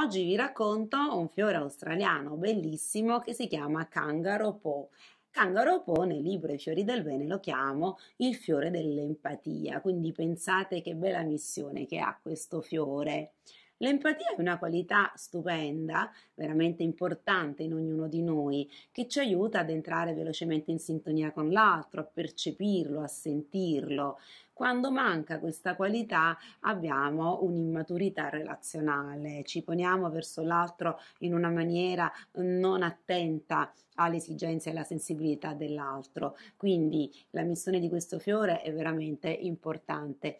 Oggi vi racconto un fiore australiano bellissimo che si chiama Kangaro Po. Kangaro Po nel libro I fiori del bene lo chiamo il fiore dell'empatia, quindi pensate che bella missione che ha questo fiore. L'empatia è una qualità stupenda, veramente importante in ognuno di noi, che ci aiuta ad entrare velocemente in sintonia con l'altro, a percepirlo, a sentirlo. Quando manca questa qualità abbiamo un'immaturità relazionale, ci poniamo verso l'altro in una maniera non attenta alle esigenze e alla sensibilità dell'altro. Quindi la missione di questo fiore è veramente importante.